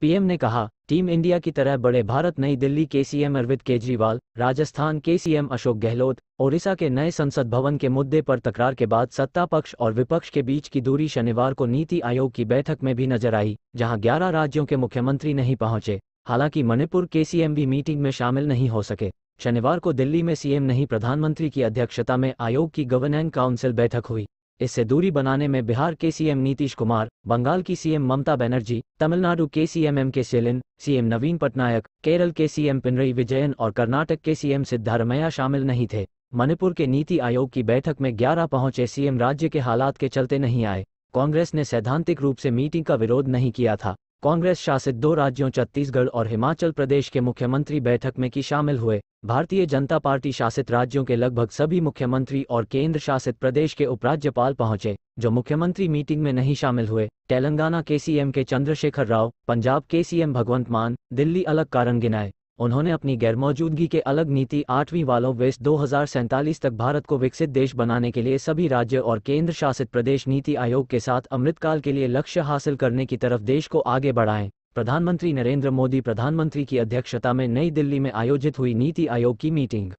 PM ने कहा team India की तरह बड़े भारत नई दिल्ली के सीएम अरविंद केजरीवाल राजस्थान के सीएम अशोक गहलोत ओडिशा के नए संसद भवन के मुद्दे पर तकरार के बाद सत्ता पक्ष और विपक्ष के बीच की दूरी शनिवार को नीति आयोग की बैठक में भी नजर आई जहां 11 राज्यों के मुख्यमंत्री नहीं पहुंचे हालांकि मणिपुर के सीएम भी मीटिंग में शामिल नहीं हो सके शनिवार को दिल्ली में सीएम नहीं प्रधानमंत्री की अध्यक्षता में आयोग की गवर्निंग काउंसिल बैठक हुई इससे दूरी बनाने में बिहार के सीएम नीतीश कुमार बंगाल की सीएम ममता बनर्जी तमिलनाडु के CM M K Stalin CM Naveen Patnaik Kerala के सीएम पिनरई विजयन और कर्नाटक के सीएम सिद्धारमैया शामिल नहीं थे मणिपुर के नीति आयोग की बैठक में ग्यारह पहुंचे सीएम राज्य के हालात के चलते नहीं आए कांग्रेस ने सैद्धांतिक रूप से मीटिंग का विरोध नहीं किया था कांग्रेस शासित दो राज्यों छत्तीसगढ़ और हिमाचल प्रदेश के मुख्यमंत्री बैठक में की शामिल हुए भारतीय जनता पार्टी शासित राज्यों के लगभग सभी मुख्यमंत्री और केंद्र शासित प्रदेश के उपराज्यपाल पहुंचे जो मुख्यमंत्री मीटिंग में नहीं शामिल हुए तेलंगाना के सीएम के चंद्रशेखर राव पंजाब के सीएम भगवंत मान दिल्ली अलग कारण गिनाए उन्होंने अपनी गैरमौजूदगी के अलग नीति आठवीं वालों वेस दो तक भारत को विकसित देश बनाने के लिए सभी राज्य और केंद्र शासित प्रदेश नीति आयोग के साथ अमृतकाल के लिए लक्ष्य हासिल करने की तरफ देश को आगे बढ़ाएं प्रधानमंत्री नरेंद्र मोदी प्रधानमंत्री की अध्यक्षता में नई दिल्ली में आयोजित हुई नीति आयोग की मीटिंग